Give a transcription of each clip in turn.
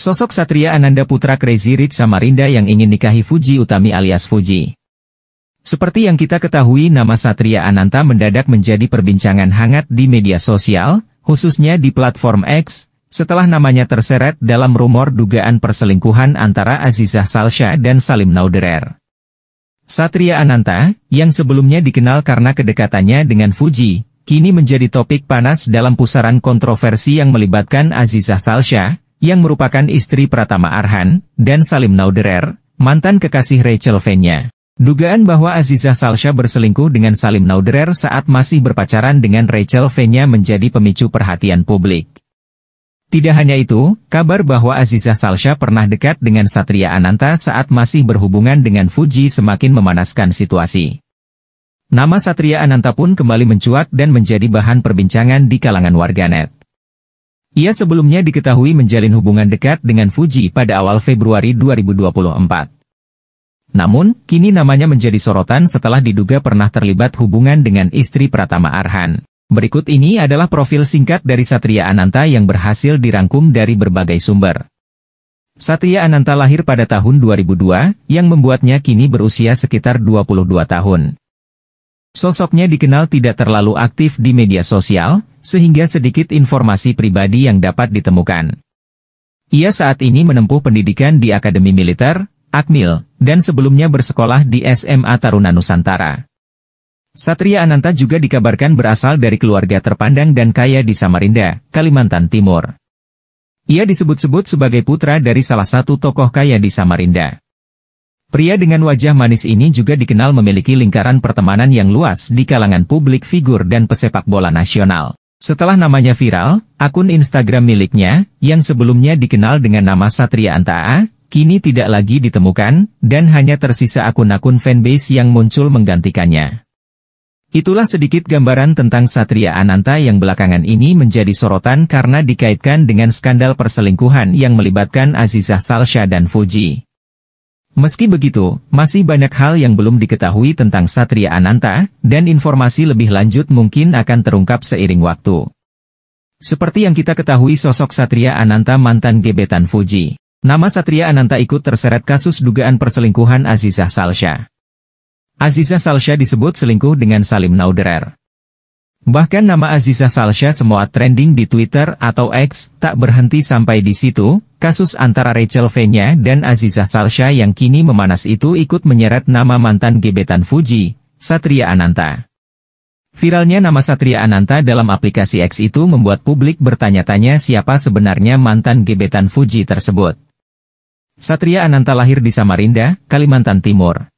Sosok Satria Ananda Putra Crazy Rich Samarinda yang ingin nikahi Fuji Utami alias Fuji. Seperti yang kita ketahui nama Satria Ananta mendadak menjadi perbincangan hangat di media sosial, khususnya di platform X, setelah namanya terseret dalam rumor dugaan perselingkuhan antara Azizah Salsha dan Salim Nauderer. Satria Ananta, yang sebelumnya dikenal karena kedekatannya dengan Fuji, kini menjadi topik panas dalam pusaran kontroversi yang melibatkan Azizah Salsha, yang merupakan istri Pratama Arhan, dan Salim Nauderer, mantan kekasih Rachel Fenya. Dugaan bahwa Azizah Salsha berselingkuh dengan Salim Nauderer saat masih berpacaran dengan Rachel Fenya menjadi pemicu perhatian publik. Tidak hanya itu, kabar bahwa Azizah Salsha pernah dekat dengan Satria Ananta saat masih berhubungan dengan Fuji semakin memanaskan situasi. Nama Satria Ananta pun kembali mencuat dan menjadi bahan perbincangan di kalangan warganet. Ia sebelumnya diketahui menjalin hubungan dekat dengan Fuji pada awal Februari 2024. Namun, kini namanya menjadi sorotan setelah diduga pernah terlibat hubungan dengan istri Pratama Arhan. Berikut ini adalah profil singkat dari Satria Ananta yang berhasil dirangkum dari berbagai sumber. Satria Ananta lahir pada tahun 2002, yang membuatnya kini berusia sekitar 22 tahun. Sosoknya dikenal tidak terlalu aktif di media sosial, sehingga sedikit informasi pribadi yang dapat ditemukan. Ia saat ini menempuh pendidikan di Akademi Militer, Akmil, dan sebelumnya bersekolah di SMA Taruna Nusantara. Satria Ananta juga dikabarkan berasal dari keluarga terpandang dan kaya di Samarinda, Kalimantan Timur. Ia disebut-sebut sebagai putra dari salah satu tokoh kaya di Samarinda. Pria dengan wajah manis ini juga dikenal memiliki lingkaran pertemanan yang luas di kalangan publik figur dan pesepak bola nasional. Setelah namanya viral, akun Instagram miliknya, yang sebelumnya dikenal dengan nama Satria Antaa, kini tidak lagi ditemukan, dan hanya tersisa akun-akun fanbase yang muncul menggantikannya. Itulah sedikit gambaran tentang Satria Ananta yang belakangan ini menjadi sorotan karena dikaitkan dengan skandal perselingkuhan yang melibatkan Azizah Salsha dan Fuji. Meski begitu, masih banyak hal yang belum diketahui tentang Satria Ananta, dan informasi lebih lanjut mungkin akan terungkap seiring waktu. Seperti yang kita ketahui sosok Satria Ananta mantan gebetan Fuji. Nama Satria Ananta ikut terseret kasus dugaan perselingkuhan Azizah Salsha. Azizah Salsha disebut selingkuh dengan Salim Nauderer. Bahkan nama Azizah Salsha semua trending di Twitter atau X tak berhenti sampai di situ, Kasus antara Rachel Fenya dan Azizah Salsha yang kini memanas itu ikut menyeret nama mantan gebetan Fuji, Satria Ananta. Viralnya nama Satria Ananta dalam aplikasi X itu membuat publik bertanya-tanya siapa sebenarnya mantan gebetan Fuji tersebut. Satria Ananta lahir di Samarinda, Kalimantan Timur.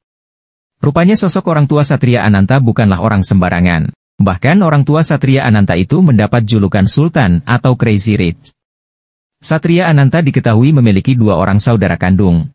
Rupanya sosok orang tua Satria Ananta bukanlah orang sembarangan. Bahkan orang tua Satria Ananta itu mendapat julukan Sultan atau Crazy Rich. Satria Ananta diketahui memiliki dua orang saudara kandung.